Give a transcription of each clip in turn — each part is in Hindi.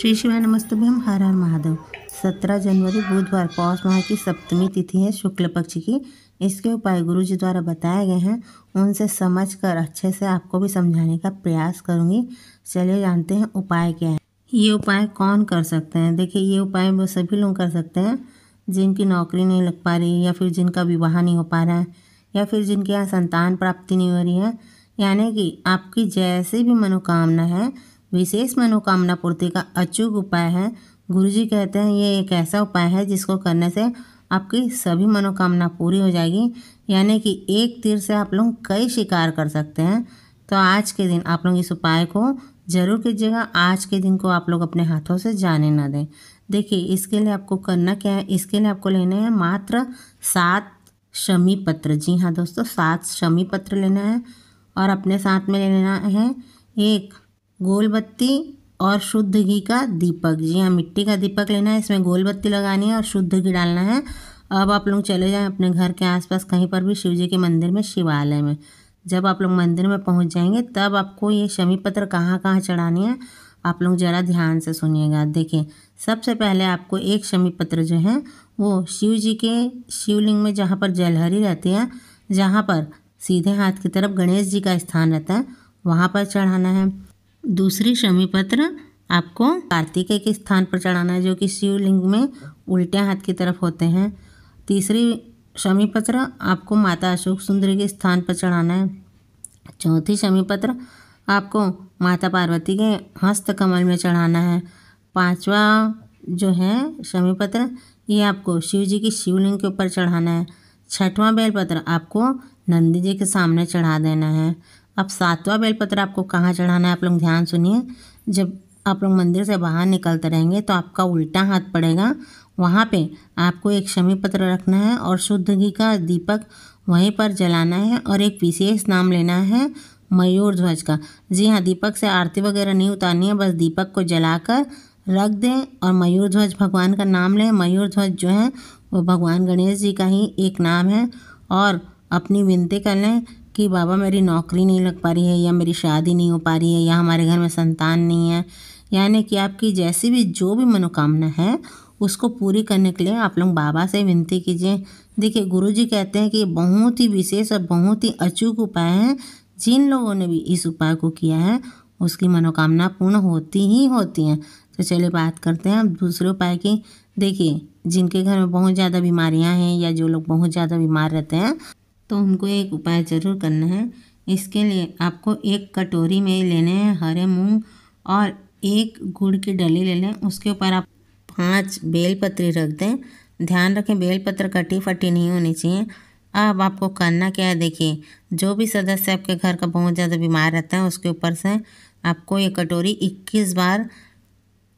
श्री शिवाय नमस्तभ्यम हर हर महादेव सत्रह जनवरी बुधवार पौष माह की सप्तमी तिथि है शुक्ल पक्ष की इसके उपाय गुरु जी द्वारा बताए गए हैं उनसे समझ कर अच्छे से आपको भी समझाने का प्रयास करूँगी चलिए जानते हैं उपाय क्या है ये उपाय कौन कर सकते हैं देखिए ये उपाय वो सभी लोग कर सकते हैं जिनकी नौकरी नहीं लग पा रही या फिर जिनका विवाह नहीं हो पा रहा है या फिर जिनके यहाँ संतान प्राप्ति नहीं हो रही है यानी कि आपकी जैसी भी मनोकामना है विशेष मनोकामना पूर्ति का अचूक उपाय है गुरुजी कहते हैं ये एक ऐसा उपाय है जिसको करने से आपकी सभी मनोकामना पूरी हो जाएगी यानी कि एक तीर से आप लोग कई शिकार कर सकते हैं तो आज के दिन आप लोग इस उपाय को ज़रूर कीजिएगा आज के दिन को आप लोग अपने हाथों से जाने ना दें देखिए इसके लिए आपको करना क्या है इसके लिए आपको लेना है मात्र सात शमी पत्र जी हाँ दोस्तों सात शमी पत्र लेना है और अपने साथ में लेना है एक गोल बत्ती और शुद्ध घी का दीपक जी हाँ मिट्टी का दीपक लेना है इसमें गोल बत्ती लगानी है और शुद्ध घी डालना है अब आप लोग चले जाएं अपने घर के आसपास कहीं पर भी शिव जी के मंदिर में शिवालय में जब आप लोग मंदिर में पहुंच जाएंगे तब आपको ये शमी पत्र कहाँ कहाँ चढ़ानी है आप लोग ज़रा ध्यान से सुनिएगा देखिए सबसे पहले आपको एक शमी पत्र जो है वो शिव जी के शिवलिंग में जहाँ पर जलहरी रहती है जहाँ पर सीधे हाथ की तरफ गणेश जी का स्थान रहता है वहाँ पर चढ़ाना है दूसरी शमी पत्र आपको कार्तिक के स्थान पर चढ़ाना है जो कि शिवलिंग में उल्टे हाथ की तरफ होते हैं तीसरी शमी पत्र आपको माता अशोक सुंदरी के स्थान पर चढ़ाना है चौथी शमी पत्र आपको माता पार्वती के हस्त कमल में चढ़ाना है पांचवा जो है शमी पत्र ये आपको शिव जी की शिवलिंग के ऊपर चढ़ाना है छठवां बेलपत्र आपको नंदी जी के सामने चढ़ा देना है अब सातवां बेलपत्र आपको कहाँ चढ़ाना है आप लोग ध्यान सुनिए जब आप लोग मंदिर से बाहर निकलते रहेंगे तो आपका उल्टा हाथ पड़ेगा वहाँ पे आपको एक शमी पत्र रखना है और शुद्ध घी का दीपक वहीं पर जलाना है और एक विशेष नाम लेना है मयूर ध्वज का जी हाँ दीपक से आरती वगैरह नहीं उतारनी है बस दीपक को जलाकर रख दें और मयूर ध्वज भगवान का नाम लें मयूर ध्वज जो है वो भगवान गणेश जी का ही एक नाम है और अपनी विनती कर लें कि बाबा मेरी नौकरी नहीं लग पा रही है या मेरी शादी नहीं हो पा रही है या हमारे घर में संतान नहीं है यानी कि आपकी जैसी भी जो भी मनोकामना है उसको पूरी करने के लिए आप लोग बाबा से विनती कीजिए देखिए गुरु जी कहते हैं कि ये बहुत ही विशेष और बहुत ही अचूक उपाय है जिन लोगों ने भी इस उपाय को किया है उसकी मनोकामना पूर्ण होती ही होती हैं तो चलिए बात करते हैं अब दूसरे उपाय की देखिए जिनके घर में बहुत ज़्यादा बीमारियां हैं या जो लोग बहुत ज़्यादा बीमार रहते हैं तो हमको एक उपाय ज़रूर करना है इसके लिए आपको एक कटोरी में लेने हैं हरे मूंग और एक गुड़ की डली ले लें उसके ऊपर आप पांच बेलपत्री रख दें ध्यान रखें बेलपत्र कटी फटी नहीं होनी चाहिए अब आपको करना क्या है देखिए जो भी सदस्य आपके घर का बहुत ज़्यादा बीमार रहता है उसके ऊपर से आपको ये कटोरी 21 बार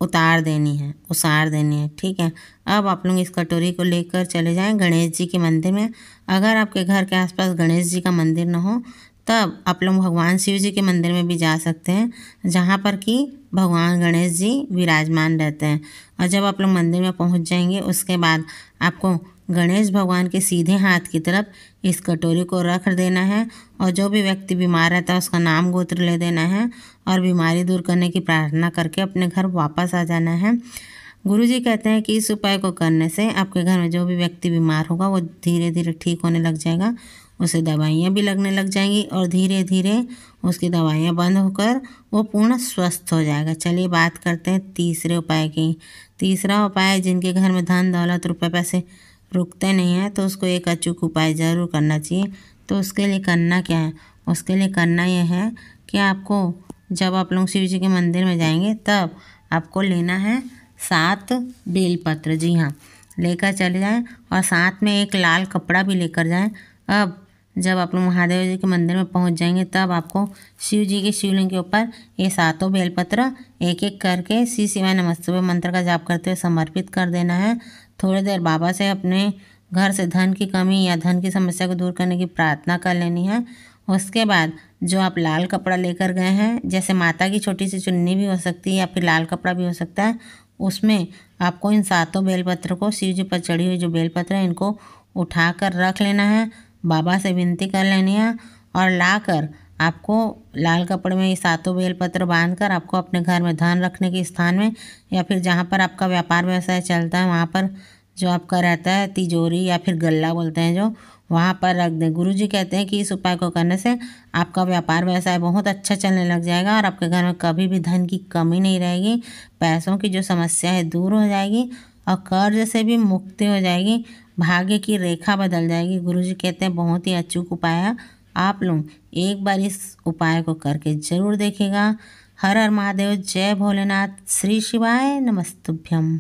उतार देनी है उसार देनी है ठीक है अब आप लोग इस कटोरी को लेकर चले जाएं गणेश जी के मंदिर में अगर आपके घर के आसपास गणेश जी का मंदिर ना हो तब आप लोग भगवान शिव जी के मंदिर में भी जा सकते हैं जहाँ पर कि भगवान गणेश जी विराजमान रहते हैं और जब आप लोग मंदिर में पहुँच जाएंगे उसके बाद आपको गणेश भगवान के सीधे हाथ की तरफ इस कटोरी को रख देना है और जो भी व्यक्ति बीमार रहता है उसका नाम गोत्र ले देना है और बीमारी दूर करने की प्रार्थना करके अपने घर वापस आ जाना है गुरु जी कहते हैं कि इस उपाय को करने से आपके घर में जो भी व्यक्ति बीमार होगा वो धीरे धीरे ठीक होने लग जाएगा उसे दवाइयाँ भी लगने लग जाएंगी और धीरे धीरे उसकी दवाइयाँ बंद होकर वो पूर्ण स्वस्थ हो जाएगा चलिए बात करते हैं तीसरे उपाय की तीसरा उपाय जिनके घर में धन दौलत रुपये पैसे रुकते नहीं हैं तो उसको एक अचूक उपाय ज़रूर करना चाहिए तो उसके लिए करना क्या है उसके लिए करना यह है कि आपको जब आप लोग शिव जी के मंदिर में जाएंगे तब आपको लेना है सात बेलपत्र जी हाँ लेकर चले जाएं और साथ में एक लाल कपड़ा भी लेकर जाएं अब जब आप लोग महादेव जी के मंदिर में पहुंच जाएंगे तब आपको शिव जी के शिवलिंग के ऊपर ये सातों बेलपत्र एक एक करके श्री शिवाय नमस्ते मंत्र का जाप करते हुए समर्पित कर देना है थोड़ी देर बाबा से अपने घर से धन की कमी या धन की समस्या को दूर करने की प्रार्थना कर लेनी है उसके बाद जो आप लाल कपड़ा लेकर गए हैं जैसे माता की छोटी सी चुन्नी भी हो सकती है या फिर लाल कपड़ा भी हो सकता है उसमें आपको इन सातों बेलपत्र को शिव जी पर चढ़ी हुई जो बेलपत्र है इनको उठा कर रख लेना है बाबा से विनती कर लेनी है और लाकर आपको लाल कपड़े में ये सातों बेलपत्र बांधकर आपको अपने घर में धन रखने के स्थान में या फिर जहाँ पर आपका व्यापार व्यवसाय चलता है वहाँ पर जो आपका रहता है तिजोरी या फिर गल्ला बोलते हैं जो वहाँ पर रख दें गुरु जी कहते हैं कि इस उपाय को करने से आपका व्यापार व्यवसाय बहुत अच्छा चलने लग जाएगा और आपके घर में कभी भी धन की कमी नहीं रहेगी पैसों की जो समस्या है दूर हो जाएगी और कर्ज से भी मुक्ति हो जाएगी भाग्य की रेखा बदल जाएगी गुरु जी कहते हैं बहुत ही अचूक उपाय है आप लोग एक बार इस उपाय को करके ज़रूर देखेगा हर हर महादेव जय भोलेनाथ श्री शिवाय नमस्तुभ्यम